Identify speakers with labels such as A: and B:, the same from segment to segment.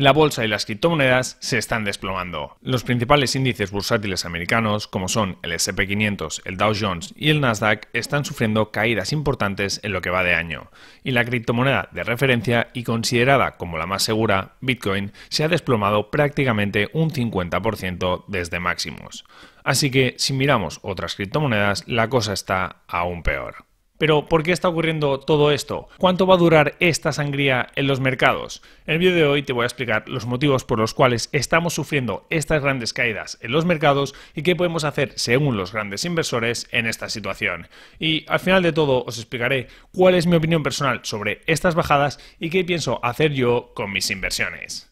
A: la bolsa y las criptomonedas se están desplomando. Los principales índices bursátiles americanos, como son el SP500, el Dow Jones y el Nasdaq, están sufriendo caídas importantes en lo que va de año, y la criptomoneda de referencia y considerada como la más segura, Bitcoin, se ha desplomado prácticamente un 50% desde máximos. Así que si miramos otras criptomonedas, la cosa está aún peor. Pero, ¿por qué está ocurriendo todo esto? ¿Cuánto va a durar esta sangría en los mercados? En el vídeo de hoy te voy a explicar los motivos por los cuales estamos sufriendo estas grandes caídas en los mercados y qué podemos hacer según los grandes inversores en esta situación. Y al final de todo os explicaré cuál es mi opinión personal sobre estas bajadas y qué pienso hacer yo con mis inversiones.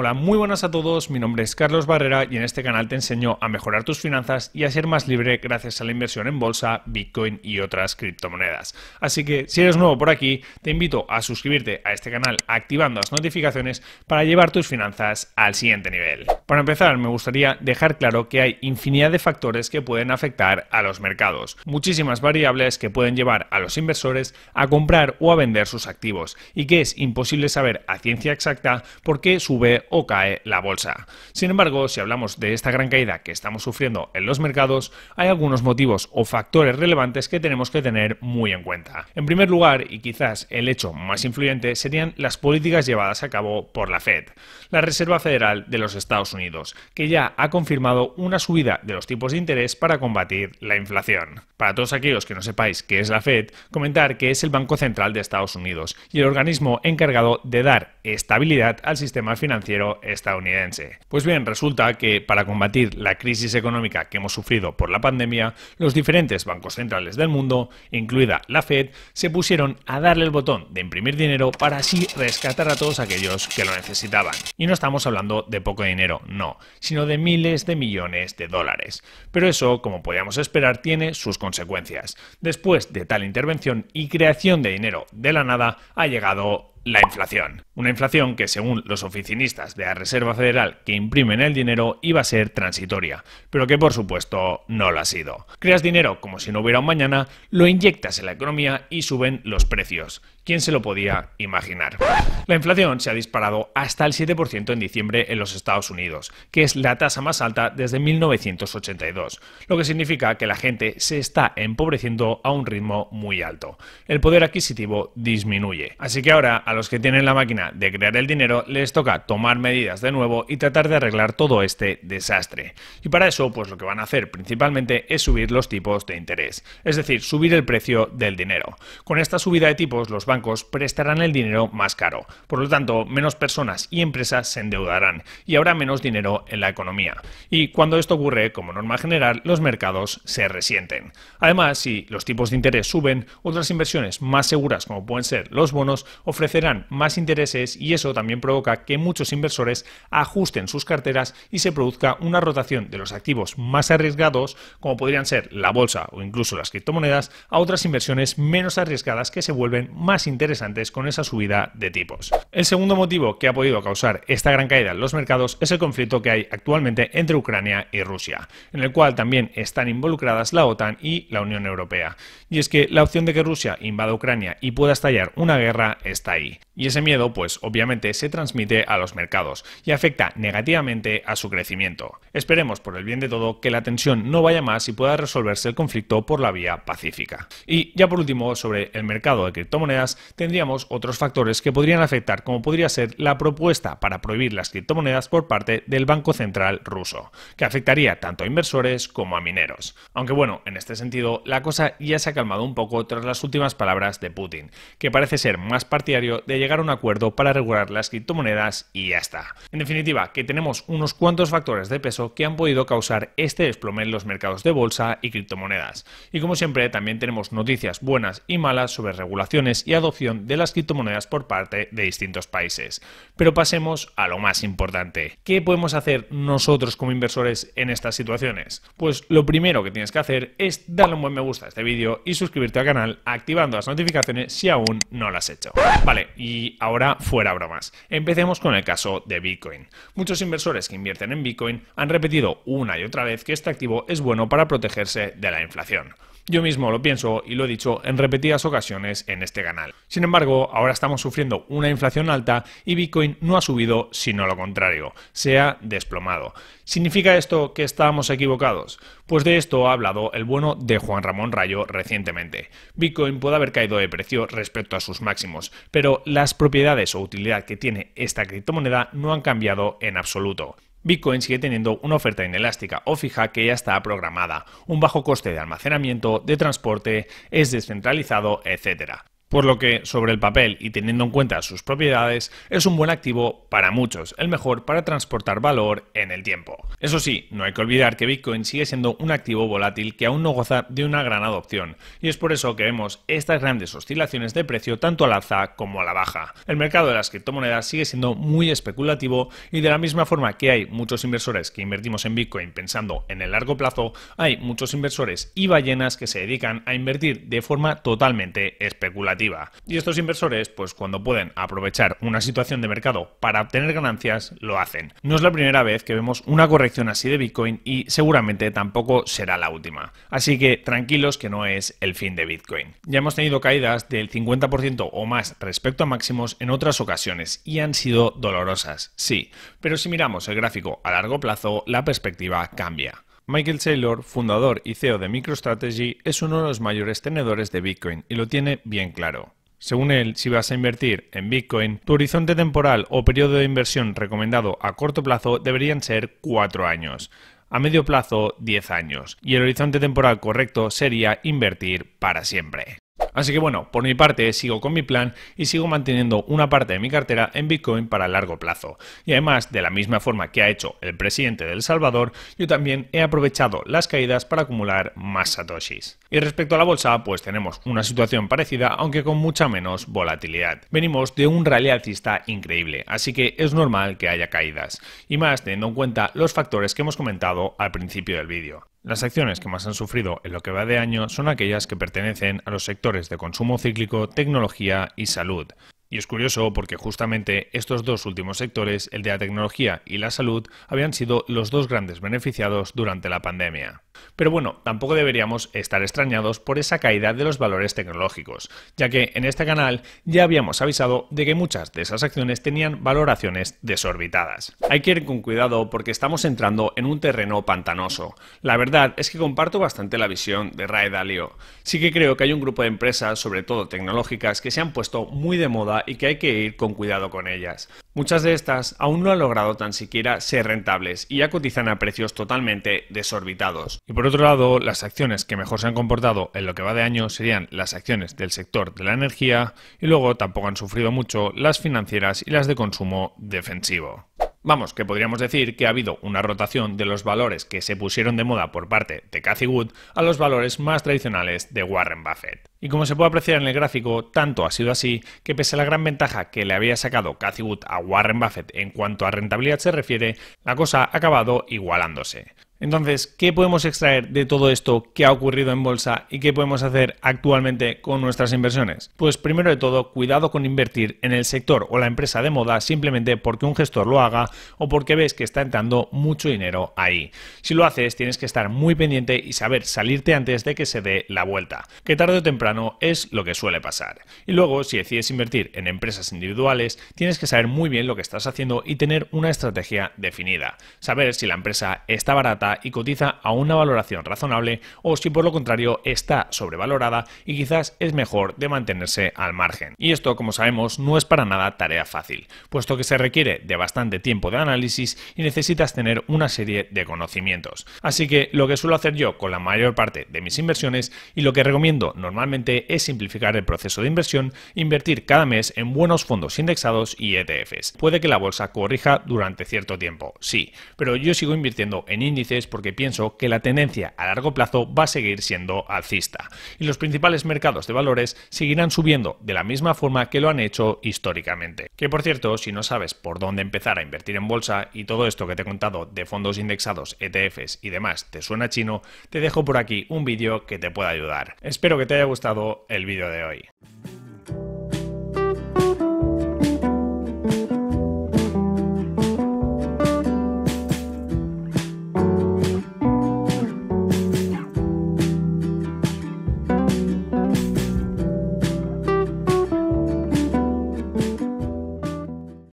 A: Hola, muy buenas a todos, mi nombre es Carlos Barrera y en este canal te enseño a mejorar tus finanzas y a ser más libre gracias a la inversión en bolsa, Bitcoin y otras criptomonedas. Así que si eres nuevo por aquí, te invito a suscribirte a este canal activando las notificaciones para llevar tus finanzas al siguiente nivel. Para empezar, me gustaría dejar claro que hay infinidad de factores que pueden afectar a los mercados, muchísimas variables que pueden llevar a los inversores a comprar o a vender sus activos y que es imposible saber a ciencia exacta por qué sube o cae la bolsa. Sin embargo, si hablamos de esta gran caída que estamos sufriendo en los mercados, hay algunos motivos o factores relevantes que tenemos que tener muy en cuenta. En primer lugar, y quizás el hecho más influyente, serían las políticas llevadas a cabo por la Fed, la Reserva Federal de los Estados Unidos, que ya ha confirmado una subida de los tipos de interés para combatir la inflación. Para todos aquellos que no sepáis qué es la Fed, comentar que es el Banco Central de Estados Unidos y el organismo encargado de dar estabilidad al sistema financiero estadounidense. Pues bien, resulta que para combatir la crisis económica que hemos sufrido por la pandemia, los diferentes bancos centrales del mundo, incluida la Fed, se pusieron a darle el botón de imprimir dinero para así rescatar a todos aquellos que lo necesitaban. Y no estamos hablando de poco dinero, no, sino de miles de millones de dólares. Pero eso, como podíamos esperar, tiene sus consecuencias. Después de tal intervención y creación de dinero de la nada, ha llegado la inflación. Una inflación que, según los oficinistas de la Reserva Federal que imprimen el dinero, iba a ser transitoria, pero que por supuesto no lo ha sido. Creas dinero como si no hubiera un mañana, lo inyectas en la economía y suben los precios. ¿Quién se lo podía imaginar? La inflación se ha disparado hasta el 7% en diciembre en los Estados Unidos, que es la tasa más alta desde 1982, lo que significa que la gente se está empobreciendo a un ritmo muy alto. El poder adquisitivo disminuye. Así que ahora, los que tienen la máquina de crear el dinero les toca tomar medidas de nuevo y tratar de arreglar todo este desastre. Y para eso, pues lo que van a hacer principalmente es subir los tipos de interés, es decir, subir el precio del dinero. Con esta subida de tipos, los bancos prestarán el dinero más caro, por lo tanto, menos personas y empresas se endeudarán y habrá menos dinero en la economía. Y cuando esto ocurre, como norma general, los mercados se resienten. Además, si los tipos de interés suben, otras inversiones más seguras como pueden ser los bonos ofrecerán más intereses y eso también provoca que muchos inversores ajusten sus carteras y se produzca una rotación de los activos más arriesgados, como podrían ser la bolsa o incluso las criptomonedas, a otras inversiones menos arriesgadas que se vuelven más interesantes con esa subida de tipos. El segundo motivo que ha podido causar esta gran caída en los mercados es el conflicto que hay actualmente entre Ucrania y Rusia, en el cual también están involucradas la OTAN y la Unión Europea. Y es que la opción de que Rusia invada Ucrania y pueda estallar una guerra está ahí. Y ese miedo, pues obviamente se transmite a los mercados y afecta negativamente a su crecimiento. Esperemos por el bien de todo que la tensión no vaya más y pueda resolverse el conflicto por la vía pacífica. Y ya por último, sobre el mercado de criptomonedas, tendríamos otros factores que podrían afectar, como podría ser la propuesta para prohibir las criptomonedas por parte del Banco Central ruso, que afectaría tanto a inversores como a mineros. Aunque bueno, en este sentido, la cosa ya se ha calmado un poco tras las últimas palabras de Putin, que parece ser más partidario de llegar a un acuerdo para regular las criptomonedas y ya está. En definitiva, que tenemos unos cuantos factores de peso que han podido causar este desplome en los mercados de bolsa y criptomonedas. Y como siempre, también tenemos noticias buenas y malas sobre regulaciones y adopción de las criptomonedas por parte de distintos países. Pero pasemos a lo más importante. ¿Qué podemos hacer nosotros como inversores en estas situaciones? Pues lo primero que tienes que hacer es darle un buen me gusta a este vídeo y suscribirte al canal activando las notificaciones si aún no lo has hecho. Vale, y ahora fuera bromas. Empecemos con el caso de Bitcoin. Muchos inversores que invierten en Bitcoin han repetido una y otra vez que este activo es bueno para protegerse de la inflación. Yo mismo lo pienso y lo he dicho en repetidas ocasiones en este canal. Sin embargo, ahora estamos sufriendo una inflación alta y Bitcoin no ha subido, sino lo contrario, se ha desplomado. ¿Significa esto que estábamos equivocados? Pues de esto ha hablado el bueno de Juan Ramón Rayo recientemente. Bitcoin puede haber caído de precio respecto a sus máximos, pero las propiedades o utilidad que tiene esta criptomoneda no han cambiado en absoluto. Bitcoin sigue teniendo una oferta inelástica o fija que ya está programada, un bajo coste de almacenamiento, de transporte, es descentralizado, etc. Por lo que, sobre el papel y teniendo en cuenta sus propiedades, es un buen activo para muchos, el mejor para transportar valor en el tiempo. Eso sí, no hay que olvidar que Bitcoin sigue siendo un activo volátil que aún no goza de una gran adopción, y es por eso que vemos estas grandes oscilaciones de precio tanto al alza como a la baja. El mercado de las criptomonedas sigue siendo muy especulativo y de la misma forma que hay muchos inversores que invertimos en Bitcoin pensando en el largo plazo, hay muchos inversores y ballenas que se dedican a invertir de forma totalmente especulativa. Y estos inversores, pues cuando pueden aprovechar una situación de mercado para obtener ganancias, lo hacen. No es la primera vez que vemos una corrección así de Bitcoin y seguramente tampoco será la última. Así que tranquilos que no es el fin de Bitcoin. Ya hemos tenido caídas del 50% o más respecto a máximos en otras ocasiones y han sido dolorosas, sí, pero si miramos el gráfico a largo plazo, la perspectiva cambia. Michael Saylor, fundador y CEO de MicroStrategy, es uno de los mayores tenedores de Bitcoin y lo tiene bien claro. Según él, si vas a invertir en Bitcoin, tu horizonte temporal o periodo de inversión recomendado a corto plazo deberían ser 4 años, a medio plazo 10 años, y el horizonte temporal correcto sería invertir para siempre. Así que bueno, por mi parte sigo con mi plan y sigo manteniendo una parte de mi cartera en Bitcoin para largo plazo. Y además, de la misma forma que ha hecho el presidente de El Salvador, yo también he aprovechado las caídas para acumular más satoshis. Y respecto a la bolsa, pues tenemos una situación parecida, aunque con mucha menos volatilidad. Venimos de un rally alcista increíble, así que es normal que haya caídas, y más teniendo en cuenta los factores que hemos comentado al principio del vídeo. Las acciones que más han sufrido en lo que va de año son aquellas que pertenecen a los sectores de consumo cíclico, tecnología y salud. Y es curioso porque justamente estos dos últimos sectores, el de la tecnología y la salud, habían sido los dos grandes beneficiados durante la pandemia. Pero bueno, tampoco deberíamos estar extrañados por esa caída de los valores tecnológicos, ya que en este canal ya habíamos avisado de que muchas de esas acciones tenían valoraciones desorbitadas. Hay que ir con cuidado porque estamos entrando en un terreno pantanoso. La verdad es que comparto bastante la visión de Ray Dalio. Sí que creo que hay un grupo de empresas, sobre todo tecnológicas, que se han puesto muy de moda y que hay que ir con cuidado con ellas. Muchas de estas aún no han logrado tan siquiera ser rentables y ya cotizan a precios totalmente desorbitados. Y por otro lado, las acciones que mejor se han comportado en lo que va de año serían las acciones del sector de la energía y luego tampoco han sufrido mucho las financieras y las de consumo defensivo. Vamos, que podríamos decir que ha habido una rotación de los valores que se pusieron de moda por parte de Cathy Wood a los valores más tradicionales de Warren Buffett. Y como se puede apreciar en el gráfico, tanto ha sido así que pese a la gran ventaja que le había sacado Cathy Wood a Warren Buffett en cuanto a rentabilidad se refiere, la cosa ha acabado igualándose. Entonces, ¿qué podemos extraer de todo esto que ha ocurrido en bolsa y qué podemos hacer actualmente con nuestras inversiones? Pues primero de todo, cuidado con invertir en el sector o la empresa de moda simplemente porque un gestor lo haga o porque ves que está entrando mucho dinero ahí. Si lo haces, tienes que estar muy pendiente y saber salirte antes de que se dé la vuelta, que tarde o temprano es lo que suele pasar. Y luego, si decides invertir en empresas individuales, tienes que saber muy bien lo que estás haciendo y tener una estrategia definida. Saber si la empresa está barata y cotiza a una valoración razonable o si por lo contrario está sobrevalorada y quizás es mejor de mantenerse al margen. Y esto, como sabemos, no es para nada tarea fácil, puesto que se requiere de bastante tiempo de análisis y necesitas tener una serie de conocimientos. Así que lo que suelo hacer yo con la mayor parte de mis inversiones y lo que recomiendo normalmente es simplificar el proceso de inversión, invertir cada mes en buenos fondos indexados y ETFs. Puede que la bolsa corrija durante cierto tiempo, sí, pero yo sigo invirtiendo en índices porque pienso que la tendencia a largo plazo va a seguir siendo alcista y los principales mercados de valores seguirán subiendo de la misma forma que lo han hecho históricamente. Que por cierto, si no sabes por dónde empezar a invertir en bolsa y todo esto que te he contado de fondos indexados, ETFs y demás te suena chino, te dejo por aquí un vídeo que te pueda ayudar. Espero que te haya gustado el vídeo de hoy.